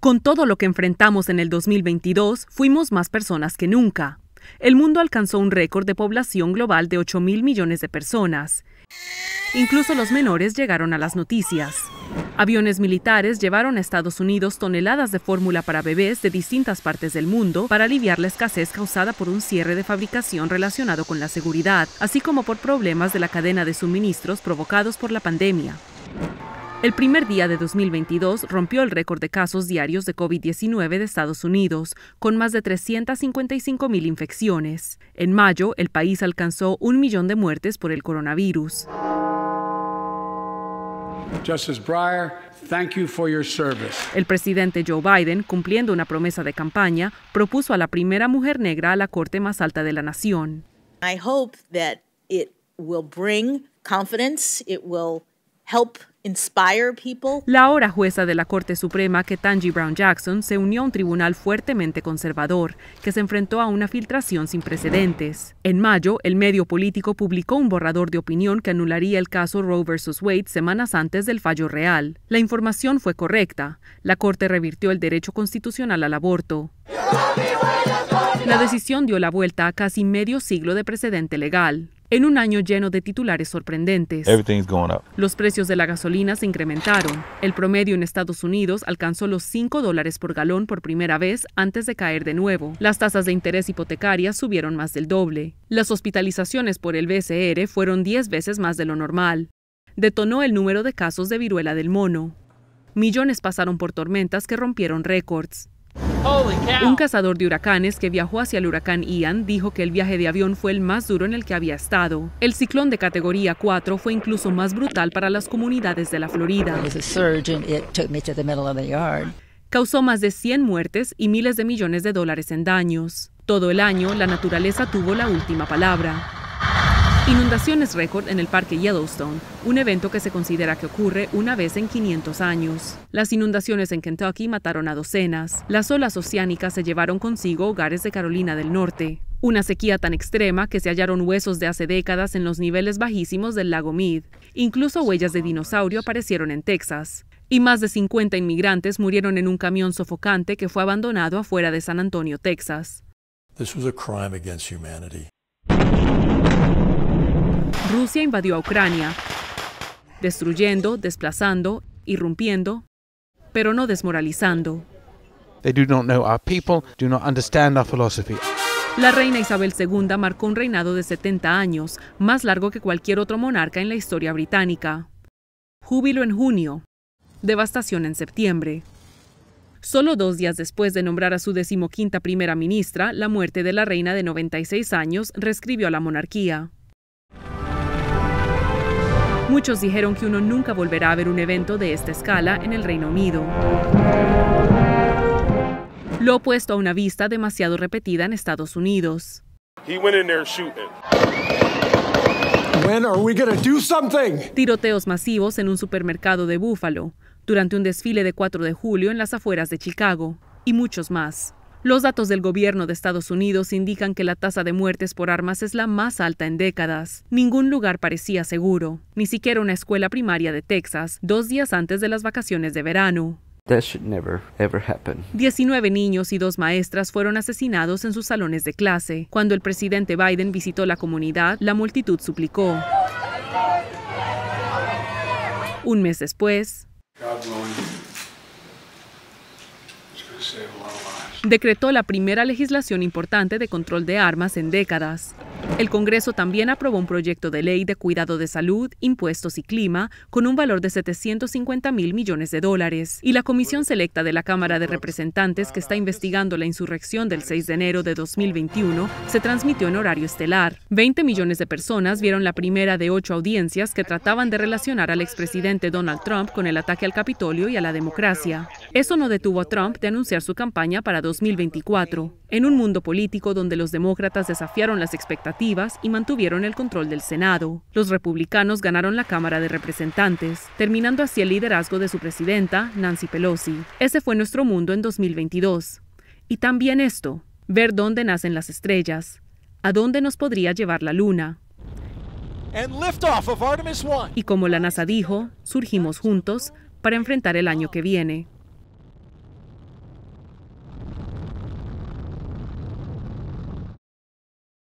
Con todo lo que enfrentamos en el 2022, fuimos más personas que nunca. El mundo alcanzó un récord de población global de 8 mil millones de personas. Incluso los menores llegaron a las noticias. Aviones militares llevaron a Estados Unidos toneladas de fórmula para bebés de distintas partes del mundo para aliviar la escasez causada por un cierre de fabricación relacionado con la seguridad, así como por problemas de la cadena de suministros provocados por la pandemia. El primer día de 2022 rompió el récord de casos diarios de COVID-19 de Estados Unidos, con más de 355 mil infecciones. En mayo, el país alcanzó un millón de muertes por el coronavirus. El presidente Joe Biden, cumpliendo una promesa de campaña, propuso a la primera mujer negra a la corte más alta de la nación. I hope that it will la ahora jueza de la Corte Suprema, Ketanji Brown Jackson, se unió a un tribunal fuertemente conservador que se enfrentó a una filtración sin precedentes. En mayo, el medio político publicó un borrador de opinión que anularía el caso Roe versus Wade semanas antes del fallo real. La información fue correcta. La Corte revirtió el derecho constitucional al aborto. La decisión dio la vuelta a casi medio siglo de precedente legal en un año lleno de titulares sorprendentes. Los precios de la gasolina se incrementaron. El promedio en Estados Unidos alcanzó los 5 dólares por galón por primera vez antes de caer de nuevo. Las tasas de interés hipotecarias subieron más del doble. Las hospitalizaciones por el BCR fueron 10 veces más de lo normal. Detonó el número de casos de viruela del mono. Millones pasaron por tormentas que rompieron récords. Un cazador de huracanes que viajó hacia el huracán Ian dijo que el viaje de avión fue el más duro en el que había estado. El ciclón de categoría 4 fue incluso más brutal para las comunidades de la Florida. Causó más de 100 muertes y miles de millones de dólares en daños. Todo el año, la naturaleza tuvo la última palabra. Inundaciones récord en el Parque Yellowstone, un evento que se considera que ocurre una vez en 500 años. Las inundaciones en Kentucky mataron a docenas. Las olas oceánicas se llevaron consigo hogares de Carolina del Norte. Una sequía tan extrema que se hallaron huesos de hace décadas en los niveles bajísimos del lago Mead. Incluso huellas de dinosaurio aparecieron en Texas. Y más de 50 inmigrantes murieron en un camión sofocante que fue abandonado afuera de San Antonio, Texas. Rusia invadió a Ucrania, destruyendo, desplazando, irrumpiendo, pero no desmoralizando. They do not know our people, do not understand our philosophy. La reina Isabel II marcó un reinado de 70 años, más largo que cualquier otro monarca en la historia británica. Júbilo en junio, devastación en septiembre. Solo dos días después de nombrar a su decimoquinta primera ministra, la muerte de la reina de 96 años reescribió a la monarquía. Muchos dijeron que uno nunca volverá a ver un evento de esta escala en el Reino Unido. Lo opuesto a una vista demasiado repetida en Estados Unidos. Tiroteos masivos en un supermercado de Búfalo, durante un desfile de 4 de julio en las afueras de Chicago, y muchos más. Los datos del gobierno de Estados Unidos indican que la tasa de muertes por armas es la más alta en décadas. Ningún lugar parecía seguro, ni siquiera una escuela primaria de Texas, dos días antes de las vacaciones de verano. Diecinueve 19 niños y dos maestras fueron asesinados en sus salones de clase. Cuando el presidente Biden visitó la comunidad, la multitud suplicó. Un mes después, decretó la primera legislación importante de control de armas en décadas. El Congreso también aprobó un proyecto de ley de cuidado de salud, impuestos y clima con un valor de 750 mil millones de dólares. Y la Comisión Selecta de la Cámara de Representantes, que está investigando la insurrección del 6 de enero de 2021, se transmitió en horario estelar. 20 millones de personas vieron la primera de ocho audiencias que trataban de relacionar al expresidente Donald Trump con el ataque al Capitolio y a la democracia. Eso no detuvo a Trump de anunciar su campaña para 2024, en un mundo político donde los demócratas desafiaron las expectativas y mantuvieron el control del Senado. Los republicanos ganaron la Cámara de Representantes, terminando así el liderazgo de su presidenta, Nancy Pelosi. Ese fue nuestro mundo en 2022. Y también esto, ver dónde nacen las estrellas, a dónde nos podría llevar la luna. Y como la NASA dijo, surgimos juntos para enfrentar el año que viene.